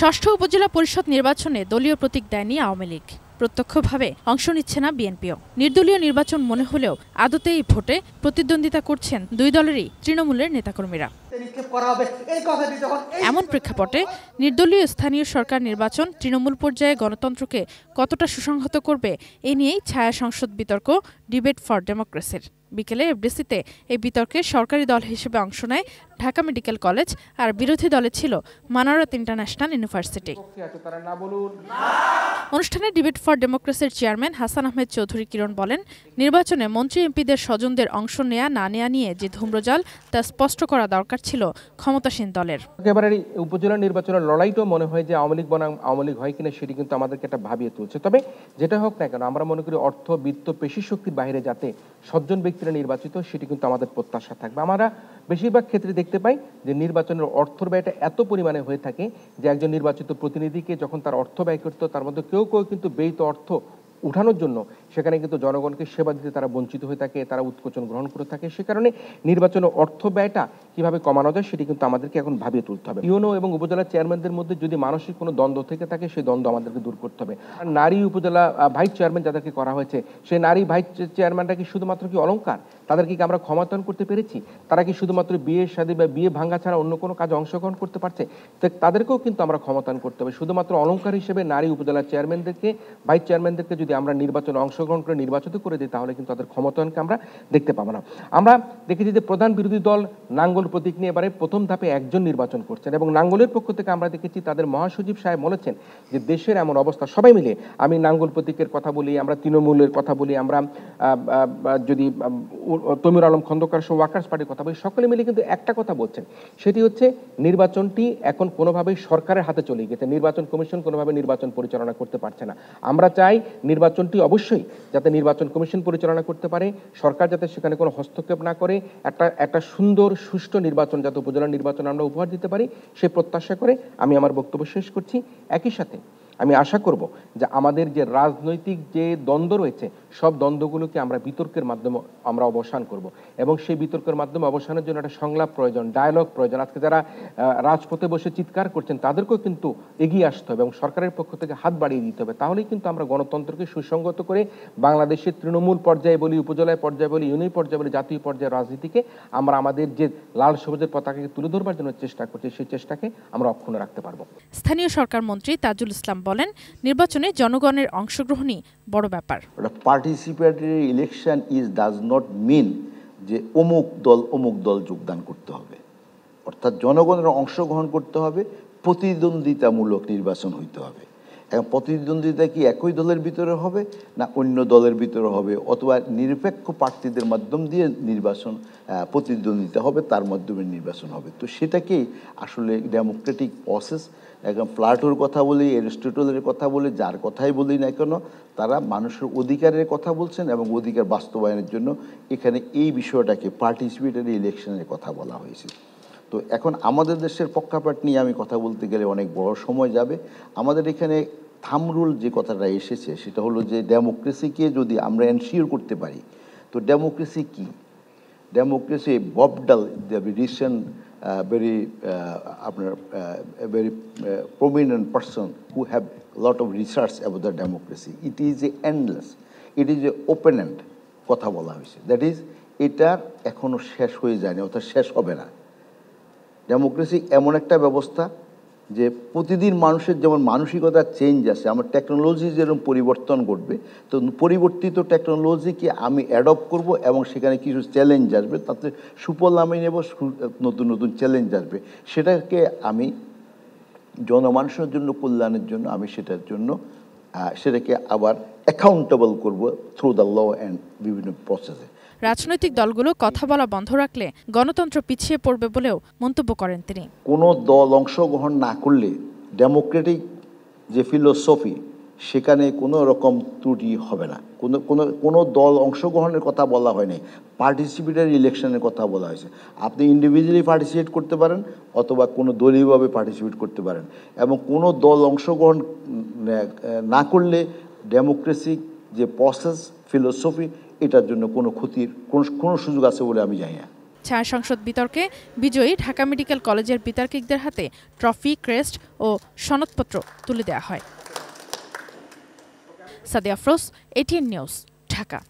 ষষ্ঠ উপজেলা পরিষদ নির্বাচনে দলীয় প্রতীক দেয়নি আওয়ামী লীগ প্রত্যক্ষভাবে অংশ নিচ্ছে না বিএনপিও নির্দলীয় নির্বাচন মনে হলেও আদতে এই ভোটে প্রতিদ্বন্দ্বিতা করছেন দুই দলেরই তৃণমূলের নেতাকর্মীরা এমন প্রেক্ষাপটে নির্দলীয় স্থানীয় সরকার নির্বাচন তৃণমূল পর্যায়ে গণতন্ত্রকে কতটা সুসংহত করবে এ নিয়েই ছায়া সংসদ বিতর্ক ডিবেট ফর ডেমোক্রেসির বিকেলে এফডিসিতে এই বিতর্কে সরকারি দল হিসেবে অংশ নেয় ঢাকা মেডিকেল কলেজ আর বিরোধী দলে ছিল মানারত ইন্টারন্যাশনাল ইউনিভার্সিটি অনুষ্ঠানে ডিবেট ফর ডেমোক্রেসির চেয়ারম্যান হাসান আহমেদ চৌধুরী কিরণ বলেন নির্বাচনে মন্ত্রী এমপিদের স্বজনদের অংশ নেয়া না নেয়া নিয়ে যে ধূম্রজাল তা স্পষ্ট করা দরকার ছিল ক্ষমতাসীন দলের একেবারে উপজেলা নির্বাচনের লড়াইটাও মনে হয় যে আওয়ামী লীগ বনাম আওয়ামী লীগ হয় কিনা সেটি কিন্তু আমাদেরকে একটা ভাবিয়ে তুলছে তবে যেটা হোক না কেন আমরা মনে করি অর্থ বিত্ত পেশি শক্তির বাইরে যাতে সজ্জন ব্যক্তিরা নির্বাচিত সেটি কিন্তু আমাদের প্রত্যাশা থাকবে আমরা বেশিরভাগ ক্ষেত্রে দেখতে পাই যে নির্বাচনের অর্থ ব্যয়টা এত পরিমাণে হয়ে থাকে যে একজন নির্বাচিত প্রতিনিধিকে যখন তার অর্থ ব্যয় করতো তার মধ্যে কেউ কেউ কেউ কিন্তু ব্যয়িত অর্থ উঠানোর জন্য সেখানে কিন্তু জনগণকে সেবা দিতে তারা বঞ্চিত হয়ে থাকে তারা উৎকোচন গ্রহণ করে থাকে সে কারণে নির্বাচনের অর্থ ব্যয়টা কিভাবে কমানো যায় সেটি কিন্তু আমাদেরকে এখন ভাবিয়ে তুলতে হবে ইউনো এবং উপজেলা চেয়ারম্যানদের মধ্যে যদি মানসিক কোনো দ্বন্দ্ব থেকে থাকে সেই দ্বন্দ্ব আমাদেরকে দূর করতে হবে আর নারী উপজেলা ভাইস চেয়ারম্যান যাদেরকে করা হয়েছে সেই নারী ভাইস চেয়ারম্যানরা কি শুধুমাত্র কি অলঙ্কার তাদেরকে কি আমরা ক্ষমতায়ন করতে পেরেছি তারা কি শুধুমাত্র বিয়ের শাদী বা বিয়ে ভাঙ্গা ছাড়া অন্য কোনো কাজে অংশগ্রহণ করতে পারছে তাদেরকেও কিন্তু আমরা ক্ষমতায়ন করতে হবে শুধুমাত্র অলঙ্কার হিসেবে নারী উপজেলা চেয়ারম্যানদেরকে ভাইস চেয়ারম্যানদেরকে যদি আমরা নির্বাচনে অংশ অংশগ্রহণ করে নির্বাচিত করে দিই তাহলে কিন্তু তাদের ক্ষমতায়নকে আমরা দেখতে পাবো না আমরা দেখেছি যে প্রধান বিরোধী দল নাঙ্গল প্রতীক নিয়ে এবারে প্রথম ধাপে একজন নির্বাচন করছেন এবং নাঙ্গলের পক্ষ থেকে আমরা দেখেছি তাদের মহাসচিব সাহেব বলেছেন যে দেশের এমন অবস্থা সবাই মিলে আমি নাঙ্গল প্রতীকের কথা বলি আমরা তৃণমূলের কথা বলি আমরা যদি তমির আলম খন্দকার সহ ওয়ার্কার্স পার্টির কথা বলি সকলে মিলে কিন্তু একটা কথা বলছেন সেটি হচ্ছে নির্বাচনটি এখন কোনোভাবেই সরকারের হাতে চলে গেছে নির্বাচন কমিশন কোনোভাবে নির্বাচন পরিচালনা করতে পারছে না আমরা চাই নির্বাচনটি অবশ্যই যাতে নির্বাচন কমিশন পরিচালনা করতে পারে সরকার যাতে সেখানে কোনো হস্তক্ষেপ না করে একটা একটা সুন্দর সুষ্ঠু নির্বাচন যাতে উপজেলা নির্বাচন আমরা উপহার দিতে পারি সে প্রত্যাশা করে আমি আমার বক্তব্য শেষ করছি একই সাথে আমি আশা করব যে আমাদের যে রাজনৈতিক যে দ্বন্দ্ব রয়েছে সব দ্বন্দ্বগুলোকে আমরা বিতর্কের মাধ্যমে আমরা অবসান করব এবং সেই বিতর্কের মাধ্যমে অবসানের জন্য একটা সংলাপ প্রয়োজন ডায়ালগ প্রয়োজন আজকে যারা রাজপথে বসে চিৎকার করছেন তাদেরকেও কিন্তু এগিয়ে আসতে হবে এবং সরকারের পক্ষ থেকে হাত বাড়িয়ে দিতে হবে তাহলেই কিন্তু আমরা গণতন্ত্রকে সুসংগত করে বাংলাদেশের তৃণমূল পর্যায়ে বলি উপজেলায় পর্যায়ে বলি ইউনিয়ন পর্যায়ে বলি জাতীয় পর্যায়ের রাজনীতিকে আমরা আমাদের যে লাল সবুজের পতাকাকে তুলে ধরবার জন্য চেষ্টা করছি সেই চেষ্টাকে আমরা অক্ষুণ্ণ রাখতে পারবো স্থানীয় সরকার মন্ত্রী তাজুল ইসলাম বলেন নির্বাচনে জনগণের অংশগ্রহণই বড় ব্যাপার participatory election is does not mean যে অমুক দল অমুক দল যোগদান করতে হবে অর্থাৎ জনগণের অংশগ্রহণ করতে হবে প্রতিদ্বন্দ্বিতামূলক নির্বাচন হইতে হবে এবং প্রতিদ্বন্দ্বিতা কি একই দলের ভিতরে হবে না অন্য দলের ভিতরে হবে অথবা নিরপেক্ষ প্রার্থীদের মাধ্যম দিয়ে নির্বাচন প্রতিদ্বন্দ্বিতা হবে তার মাধ্যমে নির্বাচন হবে তো সেটাকেই আসলে ডেমোক্রেটিক প্রসেস একদম প্লাটোর কথা বলি অ্যারিস্টোটলের কথা বলি যার কথাই বলি না কেন তারা মানুষের অধিকারের কথা বলছেন এবং অধিকার বাস্তবায়নের জন্য এখানে এই বিষয়টাকে পার্টিসিপেটারি ইলেকশনের কথা বলা হয়েছে তো এখন আমাদের দেশের পক্ষাপাট নিয়ে আমি কথা বলতে গেলে অনেক বড় সময় যাবে আমাদের এখানে থামরুল যে কথাটা এসেছে সেটা হলো যে ডেমোক্রেসিকে যদি আমরা এনশিওর করতে পারি তো ডেমোক্রেসি কি democracy Bob Dahl the recent very আপনার very prominent person who have lot of research about the democracy it is a endless it is a open end কথা বলা হয়েছে দ্যাট ইজ এটা এখনও শেষ হয়ে যায়নি অর্থাৎ শেষ হবে না ডেমোক্রেসি এমন একটা ব্যবস্থা যে প্রতিদিন মানুষের যেমন মানসিকতার চেঞ্জ আছে আমার টেকনোলজি যেরকম পরিবর্তন ঘটবে তো পরিবর্তিত টেকনোলজিকে আমি অ্যাডপ্ট করব এবং সেখানে কিছু চ্যালেঞ্জ আসবে তাতে সুফল আমি নেব নতুন নতুন চ্যালেঞ্জ আসবে সেটাকে আমি জনমানুষের জন্য কল্যাণের জন্য আমি সেটার জন্য সেটাকে আবার অ্যাকাউন্টেবল করব থ্রু দ্য ল অ্যান্ড বিভিন্ন প্রসেসে রাজনৈতিক দলগুলো কথা বলা বন্ধ রাখলে গণতন্ত্র পিছিয়ে পড়বে বলেও মন্তব্য করেন তিনি কোনো দল অংশগ্রহণ না করলে ডেমোক্রেটিক যে ফিলোসফি সেখানে কোনো রকম ত্রুটি হবে না কোনো কোনো কোনো দল অংশগ্রহণের কথা বলা হয়নি পার্টিসিপেটারি ইলেকশনের কথা বলা হয়েছে আপনি ইন্ডিভিজুয়ালি পার্টিসিপেট করতে পারেন অথবা কোনো দলীয়ভাবে পার্টিসিপেট করতে পারেন এবং কোনো দল অংশগ্রহণ না করলে ডেমোক্রেসি যে প্রসেস ফিলোসফি এটার জন্য কোনো ক্ষতির কোনো সুযোগ আছে বলে আমি জানি না ছায়া সংসদ বিতর্কে বিজয়ী ঢাকা মেডিকেল কলেজের বিতর্কিকদের হাতে ট্রফি ক্রেস্ট ও সনদপত্র তুলে দেওয়া হয় সাদিয়া ফ্রোস এটিএন নিউজ ঢাকা